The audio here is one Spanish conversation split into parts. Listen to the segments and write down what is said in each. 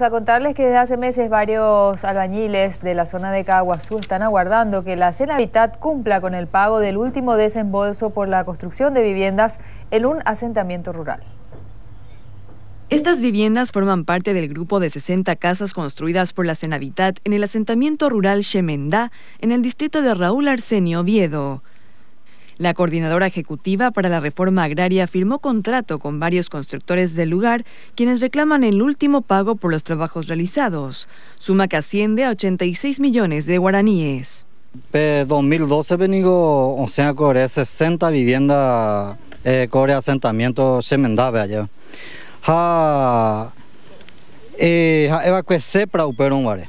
a contarles que desde hace meses varios albañiles de la zona de Caguazú están aguardando que la Cenavitat cumpla con el pago del último desembolso por la construcción de viviendas en un asentamiento rural. Estas viviendas forman parte del grupo de 60 casas construidas por la Cenavitat en el asentamiento rural shemendá en el distrito de Raúl Arsenio Oviedo. La coordinadora ejecutiva para la reforma agraria firmó contrato con varios constructores del lugar, quienes reclaman el último pago por los trabajos realizados, suma que asciende a 86 millones de guaraníes. En 2012 venigo, o sea, core 60 viviendas, eh, core asentamiento, se allá. Ja, eh, ha para guare.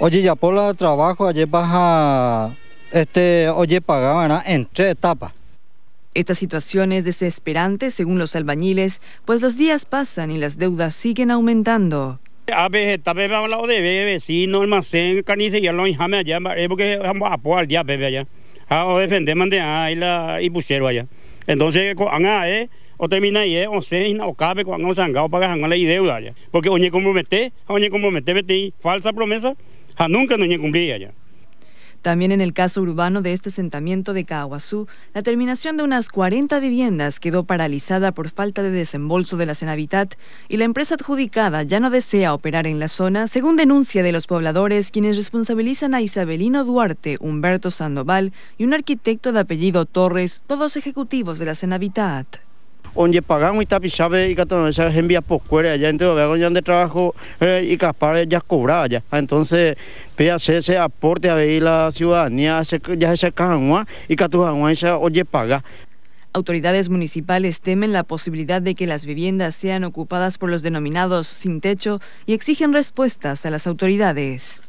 oye, ya por el trabajo, allá baja este, Oye pagaban en tres etapas. Esta situación es desesperante según los albañiles, pues los días pasan y las deudas siguen aumentando. A veces, esta vez de vecino, ...y carnicería, los enjame allá, es porque vamos a apoyar al día, bebé allá. A defender, de ahí la, y pusieron allá. Entonces, cuando e, o termina ahí, e, o se, o cabe, se han dado... para ganar la deuda allá. Porque oñe compromete, oñe compromete, falsa promesa, nunca no oñe cumplía allá. También en el caso urbano de este asentamiento de Caguazú, la terminación de unas 40 viviendas quedó paralizada por falta de desembolso de la Cenavitat y la empresa adjudicada ya no desea operar en la zona, según denuncia de los pobladores quienes responsabilizan a Isabelino Duarte, Humberto Sandoval y un arquitecto de apellido Torres, todos ejecutivos de la Cenavitat. Oye pagan y sabe y se esas envías allá entre los ya de trabajo eh, y caspar ya cobraba ya ah, entonces hacer ese aporte a ver la ciudadanía ya se cajangua y catujanua se oye paga Autoridades municipales temen la posibilidad de que las viviendas sean ocupadas por los denominados sin techo y exigen respuestas a las autoridades.